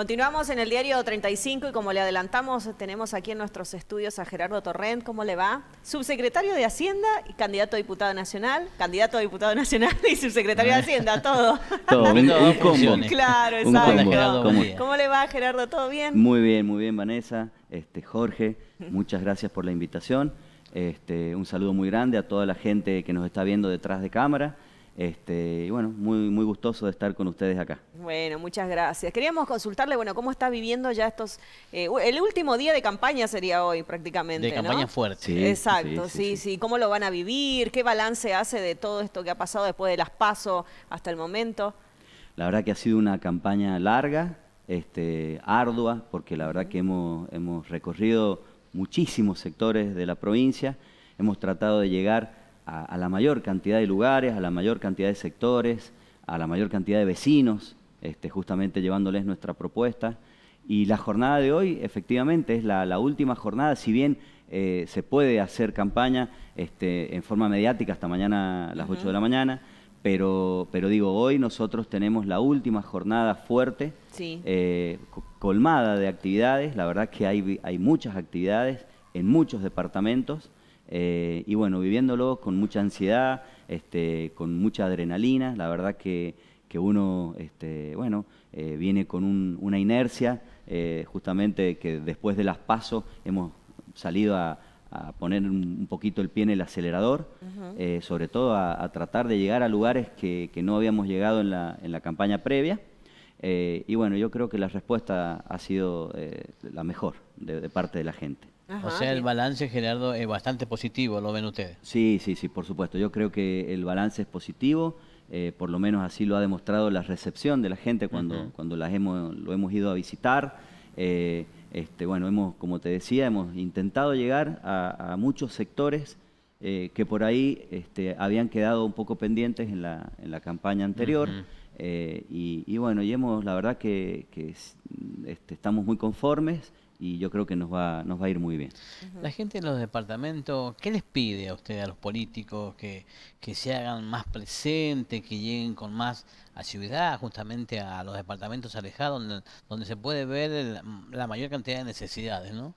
Continuamos en el diario 35 y como le adelantamos, tenemos aquí en nuestros estudios a Gerardo Torrent. ¿Cómo le va? Subsecretario de Hacienda y candidato a diputado nacional, candidato a diputado nacional y subsecretario de ah. Hacienda, todo. todo, un, combo. Claro, exacto. ¿Cómo, le va, Gerardo? ¿Todo bien? Muy bien, muy bien, Vanessa. Este, Jorge, muchas gracias por la invitación. Este, un saludo muy grande a toda la gente que nos está viendo detrás de cámara. Este, y bueno, muy, muy gustoso de estar con ustedes acá. Bueno, muchas gracias. Queríamos consultarle, bueno, cómo está viviendo ya estos... Eh, el último día de campaña sería hoy prácticamente, De campaña fuerte. Exacto, sí sí, ¿Cómo lo van a vivir? ¿Qué balance hace de todo esto que ha pasado después de las PASO hasta el momento? La verdad que ha sido una campaña larga, este, ardua, porque la verdad que hemos, hemos recorrido muchísimos sectores de la provincia. Hemos tratado de llegar a, la mayor cantidad de lugares, a la mayor cantidad de sectores, a la mayor cantidad de vecinos, este, justamente llevándoles nuestra propuesta. Y la jornada de hoy, efectivamente, es la, última jornada, si bien eh, se puede hacer campaña este, en forma mediática hasta mañana a las 8 de la mañana, pero, pero digo, hoy nosotros tenemos la última jornada fuerte, eh, colmada de actividades, la verdad que hay, hay muchas actividades en muchos departamentos, eh, y bueno, viviéndolo con mucha ansiedad, este, con mucha adrenalina, la verdad que, que uno, este, bueno, eh, viene con una inercia, eh, justamente que después de las pasos hemos salido a, poner un poquito el pie en el acelerador, sobre todo a, tratar de llegar a lugares que, no habíamos llegado en la, campaña previa. y bueno, yo creo que la respuesta ha sido la mejor de, parte de la gente o sea, el balance, Gerardo, es bastante positivo, lo ven ustedes. Sí, sí, sí, por supuesto. Yo creo que el balance es positivo, eh, por lo menos así lo ha demostrado la recepción de la gente cuando, cuando las hemos, lo hemos ido a visitar. Eh, este, bueno, hemos, como te decía, hemos intentado llegar a, muchos sectores eh, que por ahí este, habían quedado un poco pendientes en la, en la campaña anterior. y, bueno, y hemos, la verdad que, este, estamos muy conformes y yo creo que nos va, nos va a ir muy bien. La gente de los departamentos, ¿qué les pide a usted, a los políticos, que, se hagan más presentes, que lleguen con más a justamente a los departamentos alejados, donde, se puede ver la mayor cantidad de necesidades, ¿no?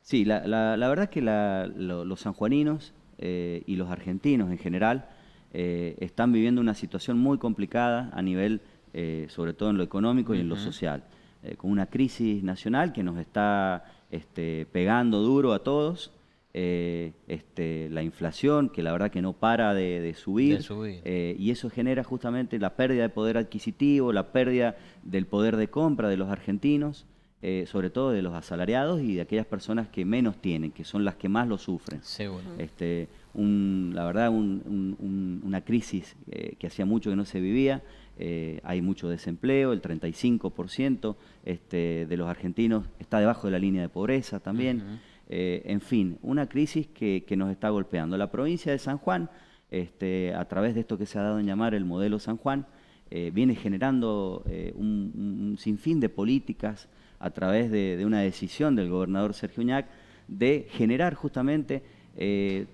Sí, la, la, verdad es que los sanjuaninos eh, y los argentinos en general eh, están viviendo una situación muy complicada a nivel, eh, sobre todo en lo económico y en lo social. Eh, con una crisis nacional que nos está este, pegando duro a todos. Eh, este, la inflación, que la verdad que no para de, subir, eh, y eso genera justamente la pérdida de poder adquisitivo, la pérdida del poder de compra de los argentinos, sobre todo de los asalariados y de aquellas personas que menos tienen, que son las que más lo sufren. Este, la verdad, una crisis que hacía mucho que no se vivía. Eh, hay mucho desempleo, el 35% este, de los argentinos está debajo de la línea de pobreza también. Eh, en fin, una crisis que, nos está golpeando. La provincia de San Juan, este, a través de esto que se ha dado en llamar el modelo San Juan, eh, viene generando un, sinfín de políticas a través de, de, una decisión del gobernador Sergio Uñac de generar justamente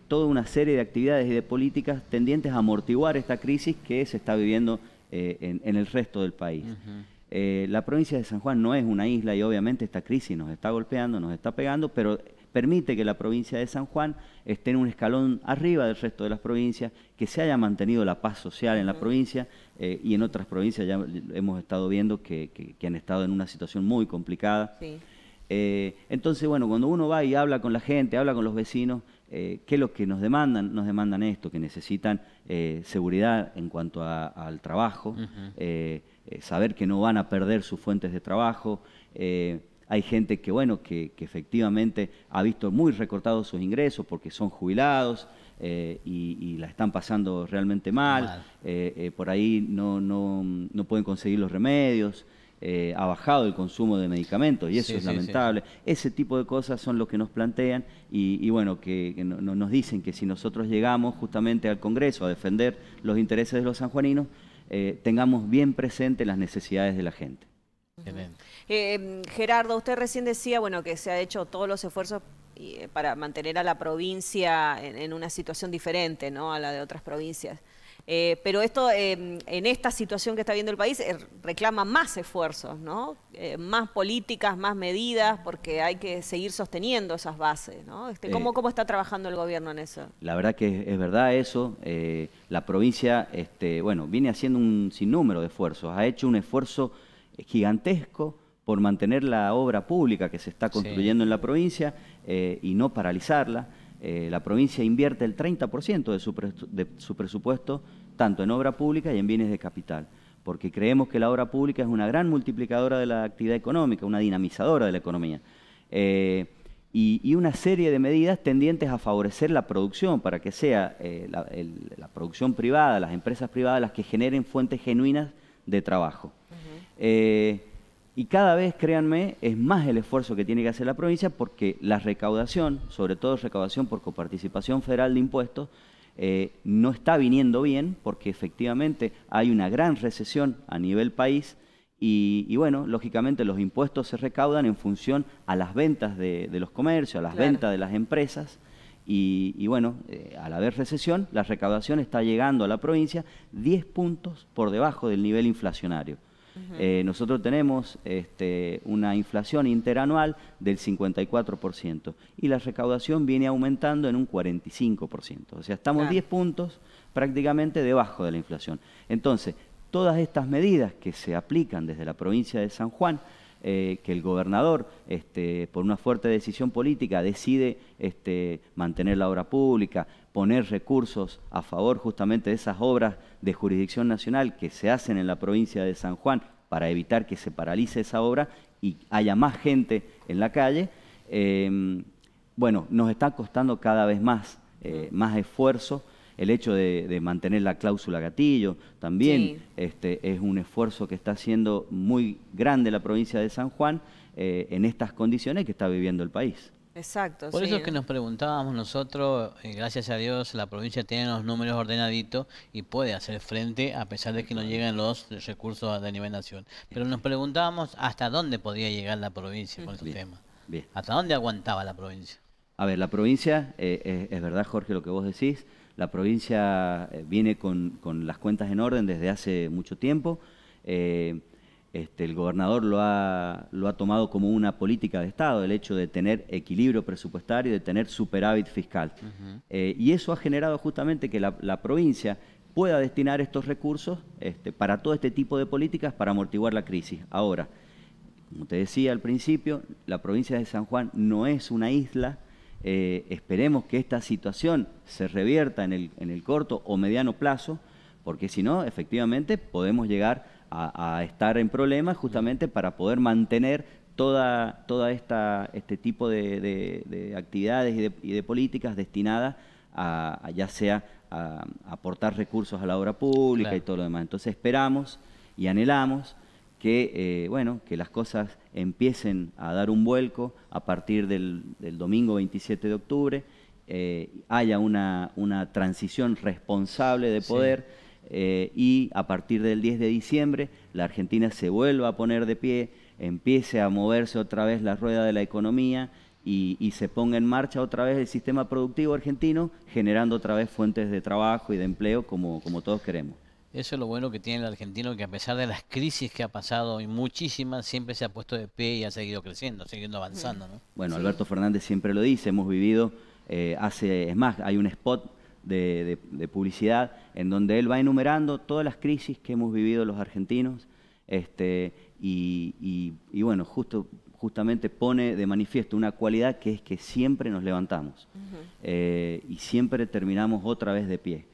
toda una serie de actividades y de políticas tendientes a amortiguar esta crisis que se está viviendo eh, en, el resto del país. Eh, la provincia de San Juan no es una isla y obviamente esta crisis nos está golpeando, nos está pegando, pero permite que la provincia de San Juan esté en un escalón arriba del resto de las provincias, que se haya mantenido la paz social en la provincia eh, y en otras provincias ya hemos estado viendo que, han estado en una situación muy complicada. Sí. Eh, entonces, bueno, cuando uno va y habla con la gente, habla con los vecinos, eh, ¿qué es lo que nos demandan? Nos demandan esto, que necesitan eh, seguridad en cuanto al trabajo, saber que no van a perder sus fuentes de trabajo. hay gente que, bueno, que, efectivamente ha visto muy recortados sus ingresos porque son jubilados y, la están pasando realmente mal. por ahí no pueden conseguir los remedios. Eh, ha bajado el consumo de medicamentos y eso es lamentable. Ese tipo de cosas son los que nos plantean y, bueno, que, nos dicen que si nosotros llegamos justamente al Congreso a defender los intereses de los sanjuaninos, eh, tengamos bien presente las necesidades de la gente. Eh, em, Gerardo, usted recién decía bueno, que se ha hecho todos los esfuerzos para mantener a la provincia en, en una situación diferente ¿no? a la de otras provincias. Eh, pero esto, em, en esta situación que está viendo el país, eh, reclama más esfuerzos, ¿no? Eh, más políticas, más medidas, porque hay que seguir sosteniendo esas bases, ¿no? Este, ¿cómo, ¿cómo, está trabajando el gobierno en eso? La verdad que es, verdad eso. la provincia, este, bueno, viene haciendo un sinnúmero de esfuerzos. Ha hecho un esfuerzo gigantesco por mantener la obra pública que se está construyendo en la provincia y no paralizarla. Eh, la provincia invierte el 30% de su, presupuesto tanto en obra pública y en bienes de capital, porque creemos que la obra pública es una gran multiplicadora de la actividad económica, una dinamizadora de la economía. Eh, y, una serie de medidas tendientes a favorecer la producción, para que sea eh, la, producción privada, las empresas privadas, las que generen fuentes genuinas de trabajo. Y cada vez, créanme, es más el esfuerzo que tiene que hacer la provincia porque la recaudación, sobre todo recaudación por coparticipación federal de impuestos, eh, no está viniendo bien porque efectivamente hay una gran recesión a nivel país y, bueno, lógicamente los impuestos se recaudan en función a las ventas de, los comercios, a las ventas de las empresas. Y, bueno, eh, al haber recesión, la recaudación está llegando a la provincia 10 puntos por debajo del nivel inflacionario. Eh, nosotros tenemos este, una inflación interanual del 54% y la recaudación viene aumentando en un 45%. O sea, estamos 10 puntos prácticamente debajo de la inflación. Entonces, todas estas medidas que se aplican desde la provincia de San Juan, eh, que el gobernador, este, por una fuerte decisión política, decide este, mantener la obra pública, poner recursos a favor justamente de esas obras de jurisdicción nacional que se hacen en la provincia de San Juan para evitar que se paralice esa obra y haya más gente en la calle, em, bueno, nos está costando cada vez más, eh, más esfuerzo. El hecho de, mantener la cláusula gatillo también este, es un esfuerzo que está haciendo muy grande la provincia de San Juan eh, en estas condiciones que está viviendo el país. Exacto. Por eso es que nos preguntábamos nosotros, eh, gracias a Dios, la provincia tiene los números ordenaditos y puede hacer frente a pesar de que no lleguen los recursos de nivel nación. Pero nos preguntábamos hasta dónde podía llegar la provincia con estos tema. ¿Hasta dónde aguantaba la provincia? A ver, la provincia, eh, eh, es, verdad Jorge lo que vos decís, la provincia viene con, las cuentas en orden desde hace mucho tiempo. Este, el gobernador lo ha, lo ha tomado como una política de Estado, el hecho de tener equilibrio presupuestario, de tener superávit fiscal. Eh, y eso ha generado justamente que la, provincia pueda destinar estos recursos este, para todo este tipo de políticas para amortiguar la crisis. Ahora, como te decía al principio, la provincia de San Juan no es una isla. Eh, esperemos que esta situación se revierta en el, en el corto o mediano plazo, porque si no, efectivamente, podemos llegar a, estar en problemas justamente para poder mantener toda, toda esta, este tipo de, actividades y de, políticas destinadas a, ya sea a, aportar recursos a la obra pública y todo lo demás. Entonces esperamos y anhelamos que, eh, bueno, que las cosas empiecen a dar un vuelco a partir del, domingo 27 de octubre, eh, haya una, una, transición responsable de poder. Eh, y a partir del 10 de diciembre la Argentina se vuelva a poner de pie, empiece a moverse otra vez la rueda de la economía y, se ponga en marcha otra vez el sistema productivo argentino, generando otra vez fuentes de trabajo y de empleo como, como todos queremos. Eso es lo bueno que tiene el argentino, que a pesar de las crisis que ha pasado y muchísimas, siempre se ha puesto de pie y ha seguido creciendo, siguiendo avanzando. Bueno, Alberto Fernández siempre lo dice, hemos vivido, eh, hace, es más, hay un spot de, publicidad, en donde él va enumerando todas las crisis que hemos vivido los argentinos, este, y, bueno, justo, justamente pone de manifiesto una cualidad que es que siempre nos levantamos eh, y siempre terminamos otra vez de pie.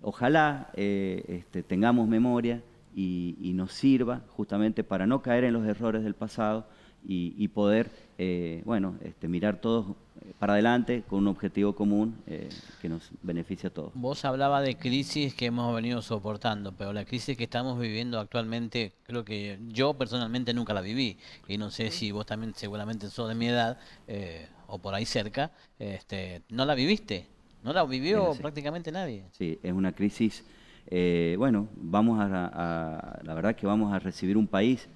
Ojalá eh, este, tengamos memoria y, nos sirva justamente para no caer en los errores del pasado y, poder, eh, bueno, este, mirar todos para adelante con un objetivo común eh, que nos beneficia a todos. Vos hablaba de crisis que hemos venido soportando, pero la crisis que estamos viviendo actualmente, creo que yo personalmente nunca la viví, y no sé si vos también seguramente sos de mi edad eh, o por ahí cerca, este, no la viviste, no la vivió prácticamente nadie. Sí, es una crisis, eh, bueno, vamos a, la verdad que vamos a recibir un país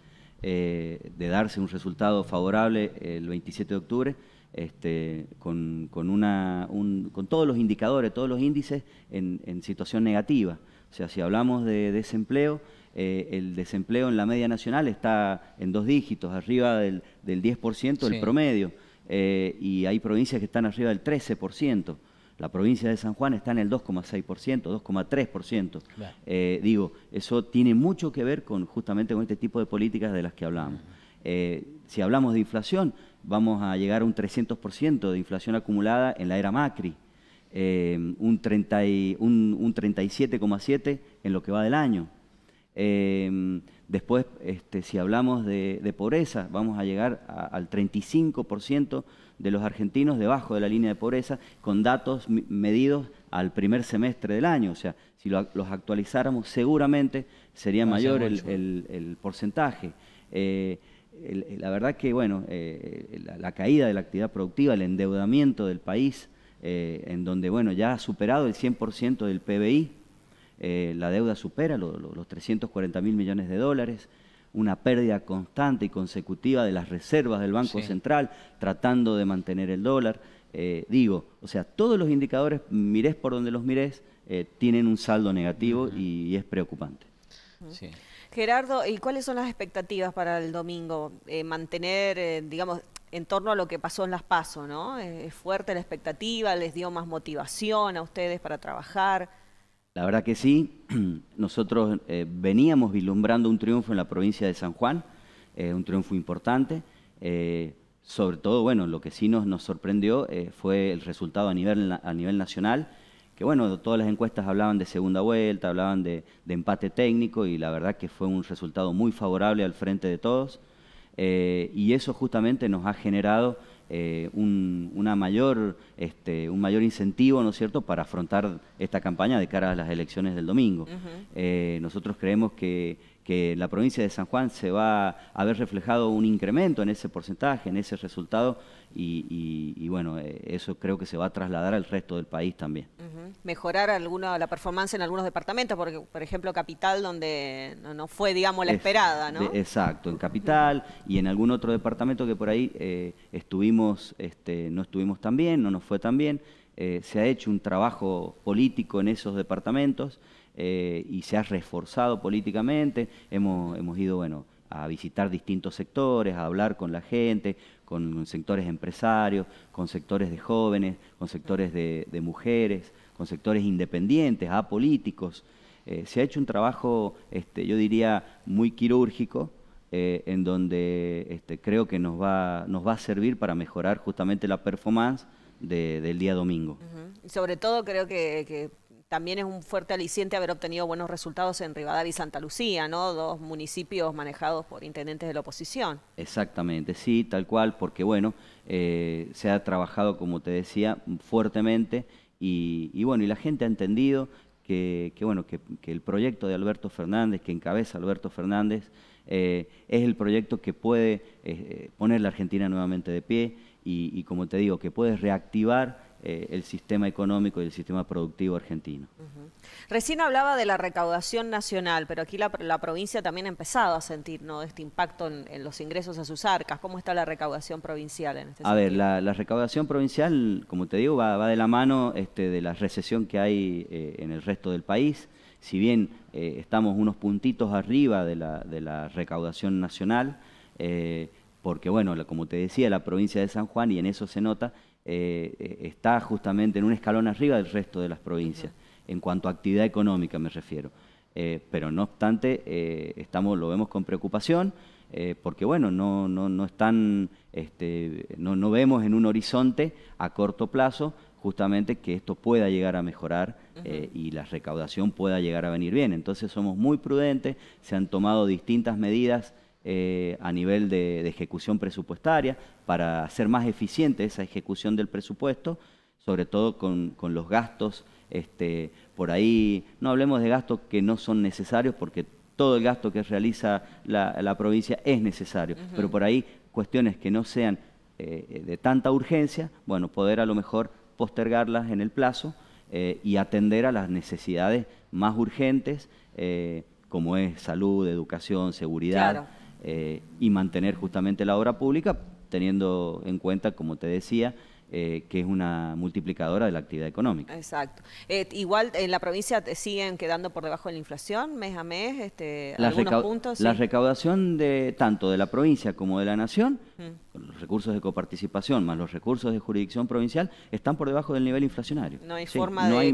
de darse un resultado favorable el 27 de octubre, este, con, todos los indicadores, todos los índices en, situación negativa. O sea, si hablamos de desempleo, eh, el desempleo en la media nacional está en dos dígitos, arriba del, 10% del promedio, eh, y hay provincias que están arriba del 13%. La provincia de San Juan está en el 2,6%, 2,3%. Eh, digo, eso tiene mucho que ver con justamente con este tipo de políticas de las que hablamos. si hablamos de inflación, vamos a llegar a un 300% de inflación acumulada en la era Macri, eh, un, 37,7% en lo que va del año. Eh, después, este, si hablamos de, pobreza, vamos a llegar al 35% de los argentinos debajo de la línea de pobreza, con datos medidos al primer semestre del año. O sea, si los actualizáramos, seguramente sería mayor el, porcentaje. Eh, eh, la verdad que, bueno, eh, eh, la, caída de la actividad productiva, el endeudamiento del país, en donde, bueno, ya ha superado el 100% del PBI, la deuda supera los 340 mil millones de dólares, una pérdida constante y consecutiva de las reservas del Banco Central, tratando de mantener el dólar. digo, o sea, todos los indicadores, mirés por donde los mirés, tienen un saldo negativo y, es preocupante. sí. Gerardo, ¿y cuáles son las expectativas para el domingo? Eh, mantener, eh, digamos, en torno a lo que pasó en las PASO, ¿no? Eh, ¿Es fuerte la expectativa? ¿Les dio más motivación a ustedes para trabajar? La verdad que sí. Nosotros veníamos vislumbrando un triunfo en la provincia de San Juan, un triunfo importante. sobre todo, bueno, lo que sí nos, nos sorprendió fue el resultado a nivel, a nivel nacional que bueno, todas las encuestas hablaban de segunda vuelta, hablaban de, empate técnico y la verdad que fue un resultado muy favorable al frente de todos. Eh, y eso justamente nos ha generado eh, un, una mayor, este, un mayor incentivo, ¿no es cierto?, para afrontar esta campaña de cara a las elecciones del domingo. Eh, nosotros creemos que, que la provincia de San Juan se va a haber reflejado un incremento en ese porcentaje, en ese resultado y, bueno, eh, eso creo que se va a trasladar al resto del país también. Mejorar alguna, la performance en algunos departamentos, porque por ejemplo Capital, donde no, fue, digamos, la esperada, ¿no? exacto, en Capital y en algún otro departamento que por ahí eh, estuvimos, este, no estuvimos tan bien, no nos fue tan bien. Eh, se ha hecho un trabajo político en esos departamentos y se ha reforzado políticamente. Hemos, hemos ido, bueno, a visitar distintos sectores, a hablar con la gente, con sectores empresarios, con sectores de jóvenes, con sectores de, mujeres, con sectores independientes, apolíticos. Eh, se ha hecho un trabajo, este, yo diría, muy quirúrgico, eh, en donde este, creo que nos va, nos va a servir para mejorar justamente la performance del día domingo. Y Sobre todo creo que también es un fuerte aliciente haber obtenido buenos resultados en Rivadavia y Santa Lucía, ¿no? Dos municipios manejados por intendentes de la oposición. Exactamente, sí, tal cual, porque bueno, eh, se ha trabajado, como te decía, fuertemente y, bueno, y la gente ha entendido que, bueno, que, el proyecto de Alberto Fernández, que encabeza Alberto Fernández, eh, es el proyecto que puede eh, poner la Argentina nuevamente de pie y, y como te digo, que puede reactivar eh, el sistema económico y el sistema productivo argentino. Recién hablaba de la recaudación nacional, pero aquí la, provincia también ha empezado a sentir este impacto en, los ingresos a sus arcas. ¿Cómo está la recaudación provincial en este sentido? A ver, la, recaudación provincial, como te digo, va, de la mano este, de la recesión que hay eh, en el resto del país. Si bien eh, estamos unos puntitos arriba de de la recaudación nacional, porque bueno, como te decía, la provincia de San Juan, y en eso se nota, eh, eh, está justamente en un escalón arriba del resto de las provincias, en cuanto a actividad económica me refiero. Eh, pero no obstante, estamos, lo vemos con preocupación, porque bueno, no, están, este, no, vemos en un horizonte a corto plazo justamente que esto pueda llegar a mejorar y la recaudación pueda llegar a venir bien. Entonces somos muy prudentes, se han tomado distintas medidas eh, a nivel de, ejecución presupuestaria para hacer más eficiente esa ejecución del presupuesto, sobre todo con, los gastos. Este, por ahí no hablemos de gastos que no son necesarios porque todo el gasto que realiza la, provincia es necesario, pero por ahí cuestiones que no sean eh, de tanta urgencia, bueno, poder a lo mejor postergarlas en el plazo eh, y atender a las necesidades más urgentes, como es salud, educación, seguridad, eh, y mantener justamente la obra pública, teniendo en cuenta, como te decía, eh, que es una multiplicadora de la actividad económica. Exacto. Eh, igual en la provincia te siguen quedando por debajo de la inflación mes a mes, este, algunos puntos. La recaudación de tanto de la provincia como de la nación, los recursos de coparticipación más los recursos de jurisdicción provincial, están por debajo del nivel inflacionario. No hay forma de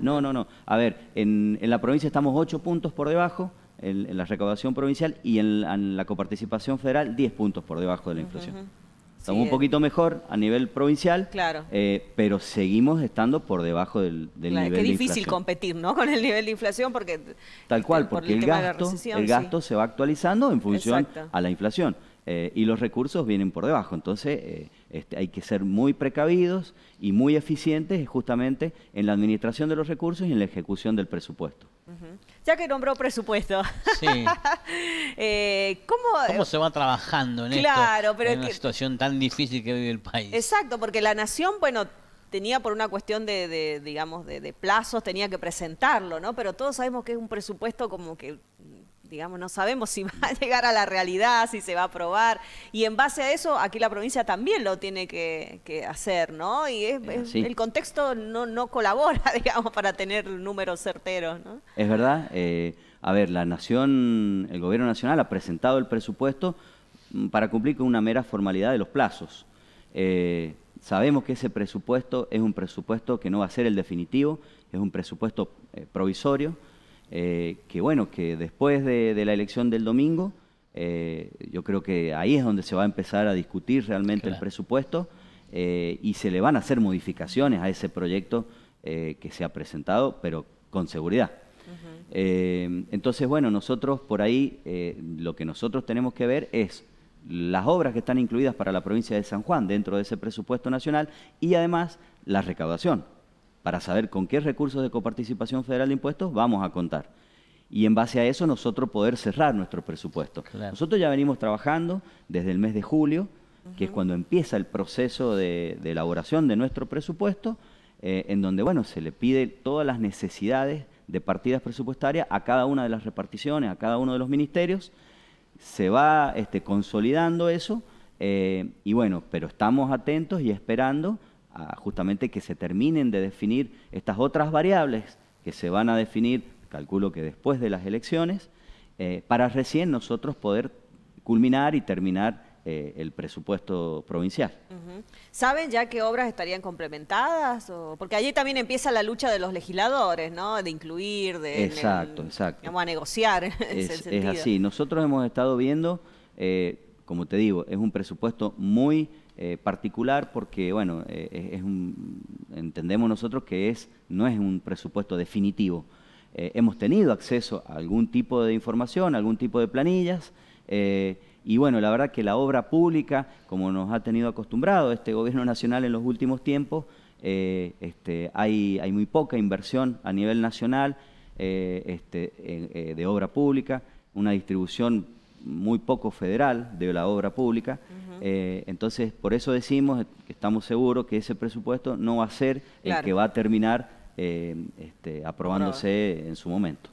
No, no, no. A ver, en, en la provincia estamos 8 puntos por debajo, en la recaudación provincial y en, la coparticipación federal 10 puntos por debajo de la inflación. Estamos un eh. poquito mejor a nivel provincial, eh, pero seguimos estando por debajo del, nivel de inflación. Es difícil competir ¿no? con el nivel de inflación porque... Tal cual, este, porque el, gasto, el gasto se va actualizando en función a la inflación eh, y los recursos vienen por debajo. Entonces, este, hay que ser muy precavidos y muy eficientes justamente en la administración de los recursos y en la ejecución del presupuesto. Ya que nombró presupuesto, sí. Eh, ¿cómo, se va trabajando en claro, pero en una situación tan difícil que vive el país? Exacto, porque la nación, bueno, tenía por una cuestión de, digamos, de, de, plazos, tenía que presentarlo, ¿no? Pero todos sabemos que es un presupuesto como que digamos, no sabemos si va a llegar a la realidad, si se va a aprobar. Y en base a eso, aquí la provincia también lo tiene que, hacer, ¿no? Y es, eh, el contexto no, no colabora, digamos, para tener números certeros, ¿no? Es verdad. Eh, a ver, la Nación, el Gobierno Nacional ha presentado el presupuesto mm, para cumplir con una mera formalidad de los plazos. Eh, sabemos que ese presupuesto es un presupuesto que no va a ser el definitivo, es un presupuesto provisorio eh, que bueno, que después de, la elección del domingo, eh, yo creo que ahí es donde se va a empezar a discutir realmente el presupuesto eh, y se le van a hacer modificaciones a ese proyecto que se ha presentado, pero con seguridad. entonces, bueno, nosotros por ahí lo que nosotros tenemos que ver es las obras que están incluidas para la provincia de San Juan dentro de ese presupuesto nacional y además la recaudación para saber con qué recursos de coparticipación federal de impuestos vamos a contar. Y en base a eso nosotros poder cerrar nuestro presupuesto. Nosotros ya venimos trabajando desde el mes de julio, que es cuando empieza el proceso de, elaboración de nuestro presupuesto, eh, en donde bueno, se le pide todas las necesidades de partidas presupuestarias a cada una de las reparticiones, a cada uno de los ministerios. Se va este, consolidando eso eh, y bueno, pero estamos atentos y esperando justamente que se terminen de definir estas otras variables que se van a definir, calculo que después de las elecciones, eh, para recién nosotros poder culminar y terminar eh, el presupuesto provincial. ¿Saben ya qué obras estarían complementadas? Porque allí también empieza la lucha de los legisladores, ¿no? De incluir, de... Exacto, exacto. a negociar. Es, así. Nosotros hemos estado viendo, eh, como te digo, es un presupuesto muy eh, particular porque, bueno, eh, es entendemos nosotros que es, no es un presupuesto definitivo. Eh, hemos tenido acceso a algún tipo de información, algún tipo de planillas, y bueno, la verdad que la obra pública, como nos ha tenido acostumbrado este gobierno nacional en los últimos tiempos, este, hay, hay, muy poca inversión a nivel nacional este, de obra pública, una distribución muy poco federal de la obra pública. Eh, entonces, por eso decimos que estamos seguros que ese presupuesto no va a ser el que va a terminar eh, este, aprobándose en su momento.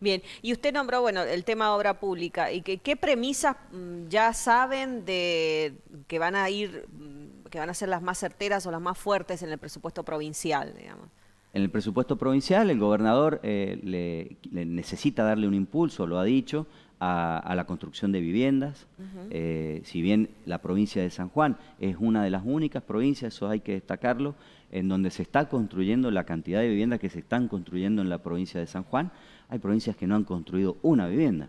Bien, y usted nombró, bueno, el tema obra pública. ¿Y qué premisas mm, ya saben de que van a ir, mm, que van a ser las más certeras o las más fuertes en el presupuesto provincial, digamos? En el presupuesto provincial, el gobernador eh, le necesita darle un impulso, lo ha dicho, a, la construcción de viviendas. Eh, si bien la provincia de San Juan es una de las únicas provincias, eso hay que destacarlo, en donde se está construyendo la cantidad de viviendas que se están construyendo en la provincia de San Juan, hay provincias que no han construido una vivienda.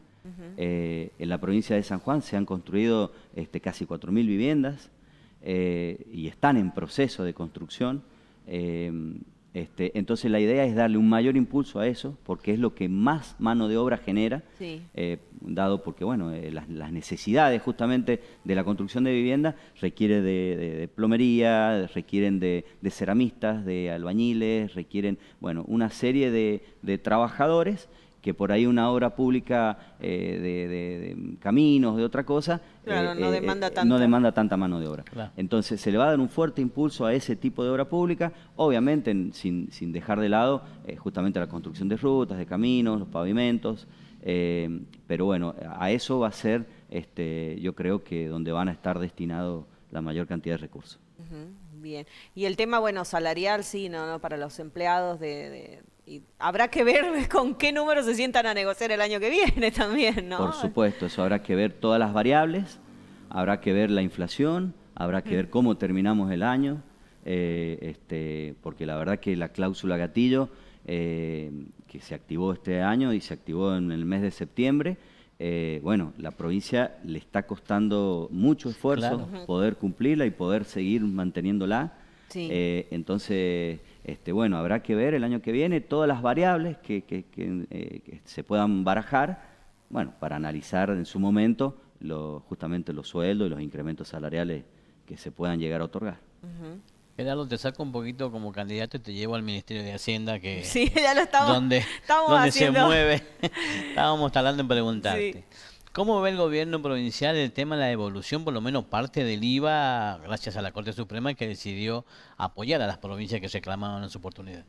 Eh, en la provincia de San Juan se han construido este, casi 4.000 viviendas eh, y están en proceso de construcción. Este, entonces la idea es darle un mayor impulso a eso, porque es lo que más mano de obra genera, eh, dado porque bueno, eh, las, necesidades justamente de la construcción de vivienda requiere de, plomería, requieren de, de, ceramistas, de albañiles, requieren bueno una serie de trabajadores que por ahí una obra pública eh, de, caminos, de otra cosa, eh, eh, no, demanda tanta mano de obra. Entonces se le va a dar un fuerte impulso a ese tipo de obra pública, obviamente sin, dejar de lado justamente la construcción de rutas, de caminos, los pavimentos, pero bueno, a eso va a ser, este, yo creo que donde van a estar destinados la mayor cantidad de recursos. Bien. Y el tema, bueno, salarial, sí, ¿no? Para los empleados de y habrá que ver con qué número se sientan a negociar el año que viene también, ¿no? Por supuesto, eso habrá que ver todas las variables, habrá que ver la inflación, habrá que ver cómo terminamos el año, eh, este, porque la verdad que la cláusula gatillo eh, que se activó este año y se activó en el mes de septiembre, eh, bueno, la provincia le está costando mucho esfuerzo poder cumplirla y poder seguir manteniéndola. entonces este, bueno, habrá que ver el año que viene todas las variables eh, que, se puedan barajar, bueno, para analizar en su momento lo, justamente los sueldos y los incrementos salariales que se puedan llegar a otorgar. Gerardo, te saco un poquito como candidato y te llevo al Ministerio de Hacienda que sí, donde, se mueve. Estábamos tardando en preguntarte. ¿Cómo ve el gobierno provincial el tema de la devolución, por lo menos parte del IVA, gracias a la Corte Suprema que decidió apoyar a las provincias que reclamaban en su oportunidad?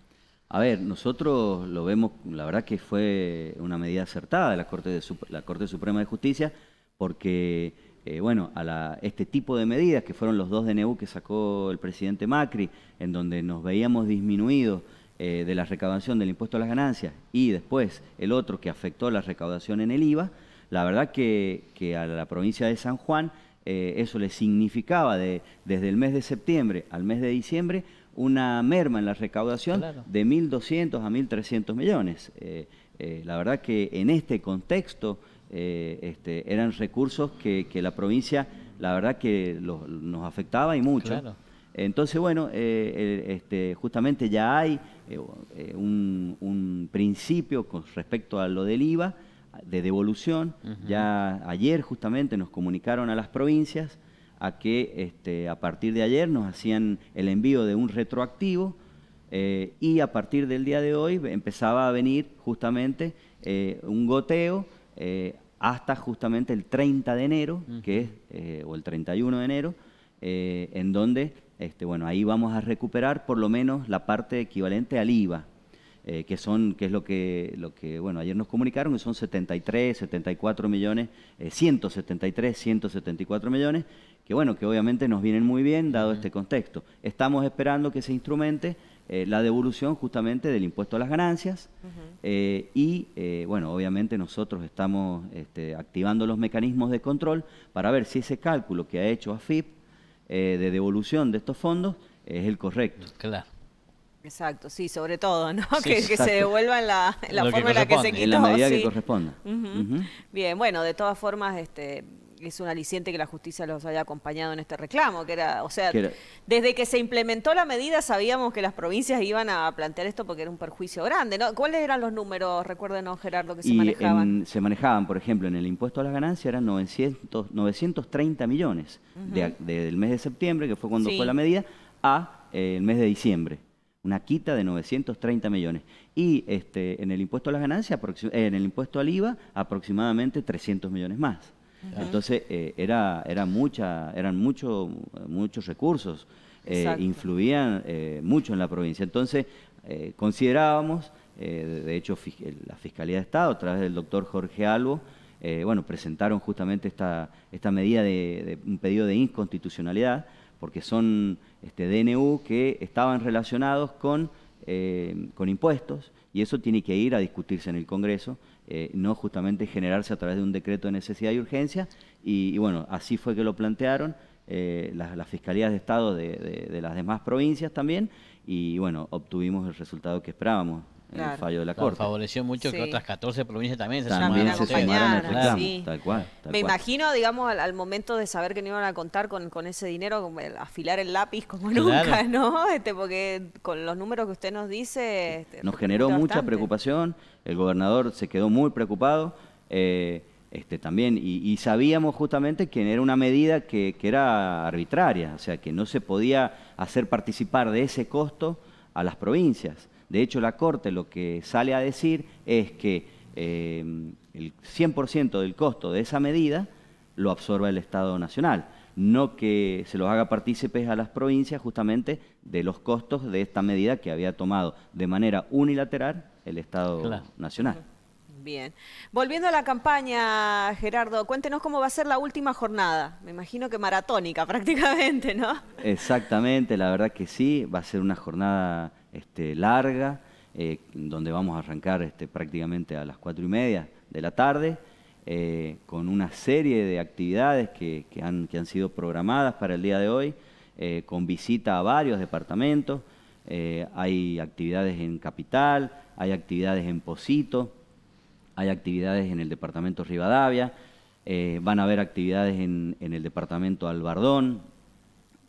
A ver, nosotros lo vemos, la verdad que fue una medida acertada de la Corte, Suprema de Justicia, porque, eh, bueno, a este tipo de medidas, que fueron los dos DNU e que sacó el presidente Macri, en donde nos veíamos disminuidos eh, de la recaudación del impuesto a las ganancias y después el otro que afectó la recaudación en el IVA, la verdad que, a la provincia de San Juan eh, eso le significaba de, desde el mes de septiembre al mes de diciembre una merma en la recaudación de 1.200 a 1.300 millones. Eh, eh, la verdad que en este contexto este, eran recursos que, la provincia, la verdad que nos afectaba y mucho. Entonces, bueno, este, justamente ya hay un, un, principio con respecto a lo del IVA de devolución. Ya ayer justamente nos comunicaron a las provincias a que este, a partir de ayer nos hacían el envío de un retroactivo eh, y a partir del día de hoy empezaba a venir justamente eh, un goteo eh, hasta justamente el 30 de enero, que es, o el 31 de enero, en donde este, bueno, ahí vamos a recuperar por lo menos la parte equivalente al IVA. Eh, que son, que es lo que, lo que, bueno, ayer nos comunicaron, que son 73, 74 millones, 173, eh, 174 millones, que bueno, que obviamente nos vienen muy bien dado este contexto. Estamos esperando que se instrumente eh, la devolución justamente del impuesto a las ganancias y, bueno, obviamente nosotros estamos este, activando los mecanismos de control para ver si ese cálculo que ha hecho AFIP de devolución de estos fondos es el correcto. Claro. Exacto, sí, sobre todo, ¿no? que, se devuelvan la, la forma en la que se quitó. En la medida que corresponda. Bien, bueno, de todas formas, este, es un aliciente que la justicia los haya acompañado en este reclamo, que era, o sea, desde que se implementó la medida sabíamos que las provincias iban a plantear esto porque era un perjuicio grande, ¿Cuáles eran los números, recuerden, Gerardo, que se manejaban? se manejaban, por ejemplo, en el impuesto a las ganancias eran 900, 930 millones del mes de septiembre, que fue cuando fue la medida, a eh, el mes de diciembre una quita de 930 millones. Y este, en el impuesto a las ganancias, eh, en el impuesto al IVA, aproximadamente 300 millones más. Entonces, eh, era, era mucha, eran muchos recursos, eh, influían mucho en la provincia. Entonces, considerábamos, de hecho, la Fiscalía de Estado, a través del doctor Jorge Albo, bueno, presentaron justamente esta, esta medida de un pedido de inconstitucionalidad, porque son este DNU que estaban relacionados con, eh, con impuestos y eso tiene que ir a discutirse en el Congreso, eh, no justamente generarse a través de un decreto de necesidad y urgencia. Y, bueno, así fue que lo plantearon eh, las, fiscalías de Estado de, de las demás provincias también y bueno, obtuvimos el resultado que esperábamos el fallo de la Corte. Favoreció mucho que otras 14 provincias también se también tal cual. Me imagino, digamos, al, momento de saber que no iban a contar con, ese dinero, afilar el lápiz como nunca, ¿no? Este, porque con los números que usted nos dice... Este, nos generó mucha preocupación, el gobernador se quedó muy preocupado. Eh, este, también, y, sabíamos justamente que era una medida que, que, era arbitraria, o sea, que no se podía hacer participar de ese costo a las provincias. De hecho, la Corte lo que sale a decir es que eh, el 100% del costo de esa medida lo absorba el Estado Nacional, no que se los haga partícipes a las provincias justamente de los costos de esta medida que había tomado de manera unilateral el Estado Nacional. Bien. Volviendo a la campaña, Gerardo, cuéntenos cómo va a ser la última jornada. Me imagino que maratónica prácticamente, ¿no? Exactamente, la verdad que sí, va a ser una jornada este, larga, eh, donde vamos a arrancar este, prácticamente a las cuatro y media de la tarde, eh, con una serie de actividades que, han, que, han, sido programadas para el día de hoy, eh, con visita a varios departamentos. hay actividades en Capital, hay actividades en Posito, hay actividades en el departamento Rivadavia, van a haber actividades en, el departamento Albardón,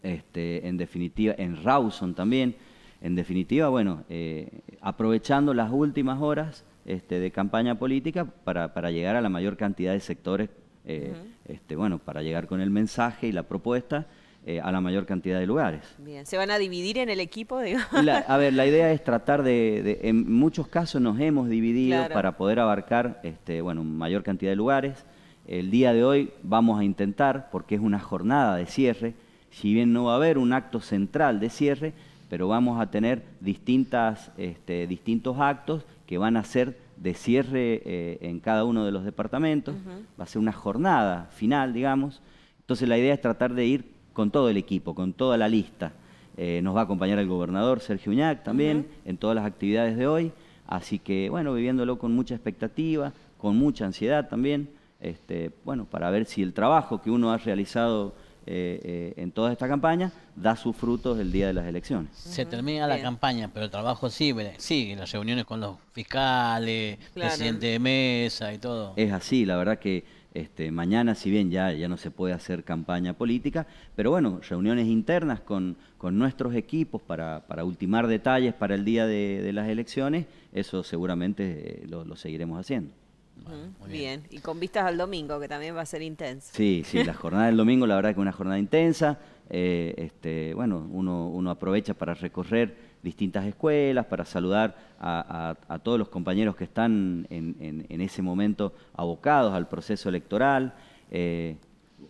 este, en definitiva en Rawson también en definitiva, bueno, eh, aprovechando las últimas horas este, de campaña política para, llegar a la mayor cantidad de sectores, eh, este, bueno, para llegar con el mensaje y la propuesta eh, a la mayor cantidad de lugares. Bien, ¿se van a dividir en el equipo? a ver, la idea es tratar de, en muchos casos nos hemos dividido para poder abarcar, este, bueno, mayor cantidad de lugares. El día de hoy vamos a intentar, porque es una jornada de cierre, si bien no va a haber un acto central de cierre, pero vamos a tener distintas, este, distintos actos que van a ser de cierre eh, en cada uno de los departamentos, va a ser una jornada final, digamos. Entonces la idea es tratar de ir con todo el equipo, con toda la lista. Eh, nos va a acompañar el gobernador Sergio Uñac también en todas las actividades de hoy. Así que, bueno, viviéndolo con mucha expectativa, con mucha ansiedad también, este, bueno, para ver si el trabajo que uno ha realizado eh, eh, en toda esta campaña da sus frutos el día de las elecciones. Se termina la campaña, pero el trabajo sigue, sigue las reuniones con los fiscales, presidente de mesa y todo. Es así, la verdad que este, mañana, si bien ya, ya no se puede hacer campaña política, pero bueno, reuniones internas con, nuestros equipos para, ultimar detalles para el día de, las elecciones, eso seguramente eh, lo seguiremos haciendo bien. y con vistas al domingo, que también va a ser intenso. Sí, sí, la jornada del domingo, la verdad que una jornada intensa. Eh, este, bueno, uno, aprovecha para recorrer distintas escuelas, para saludar a, todos los compañeros que están en, ese momento abocados al proceso electoral, eh,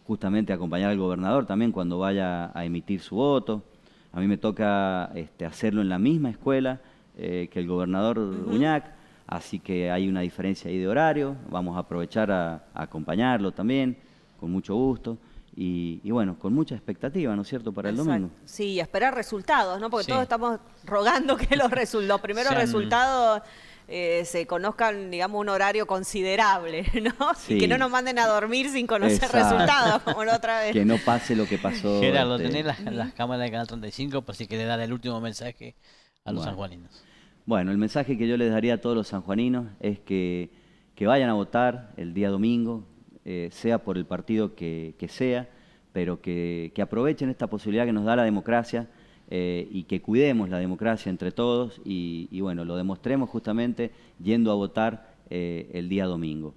justamente acompañar al gobernador también cuando vaya a emitir su voto. A mí me toca este, hacerlo en la misma escuela eh, que el gobernador Uñac así que hay una diferencia ahí de horario, vamos a aprovechar a, acompañarlo también, con mucho gusto. Y, bueno, con mucha expectativa, ¿no es cierto?, para el domingo. Sí, esperar resultados, ¿no? Porque todos estamos rogando que los, primeros resultados eh, se conozcan, digamos, un horario considerable, ¿no? que no nos manden a dormir sin conocer resultados, como la otra vez. que no pase lo que pasó. Gerardo, este, tenés las, cámaras de Canal 35, por si le dar el último mensaje a los bueno. Bueno, el mensaje que yo les daría a todos los sanjuaninos es que, vayan a votar el día domingo, eh, sea por el partido que, sea, pero que, aprovechen esta posibilidad que nos da la democracia eh, y que cuidemos la democracia entre todos y, bueno, lo demostremos justamente yendo a votar eh, el día domingo.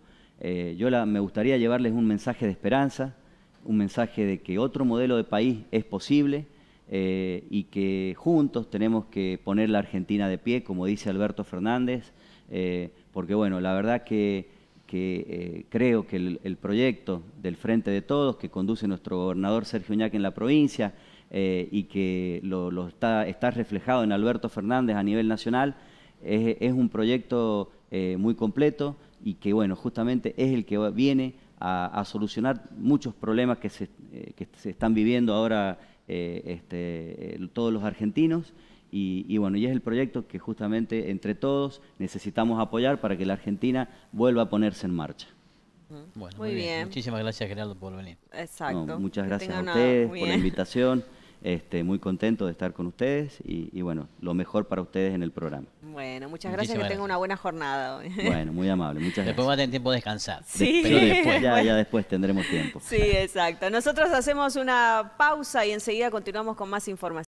yo me gustaría llevarles un mensaje de esperanza, un mensaje de que otro modelo de país es posible eh, y que juntos tenemos que poner la Argentina de pie, como dice Alberto Fernández, eh, porque bueno, la verdad que, eh, creo que el, proyecto del Frente de Todos, que conduce nuestro gobernador Sergio Uñac en la provincia y que está, está, reflejado en Alberto Fernández a nivel nacional, es, un proyecto muy completo y que bueno, justamente es el que viene a, solucionar muchos problemas que se, que se están viviendo ahora eh, este, todos los argentinos. Y, bueno, y es el proyecto que justamente entre todos necesitamos apoyar para que la Argentina vuelva a ponerse en marcha. Bueno, muy, bien. Muchísimas gracias, Gerardo, por venir. Exacto. muchas gracias a ustedes por la invitación. Este, muy contento de estar con ustedes y, bueno, lo mejor para ustedes en el programa. Bueno, muchas gracias, que tengan una buena jornada Bueno, muy amable, Después va a tener tiempo de descansar. Sí, pero ya después tendremos tiempo. Sí, exacto. Nosotros hacemos una pausa y enseguida continuamos con más información.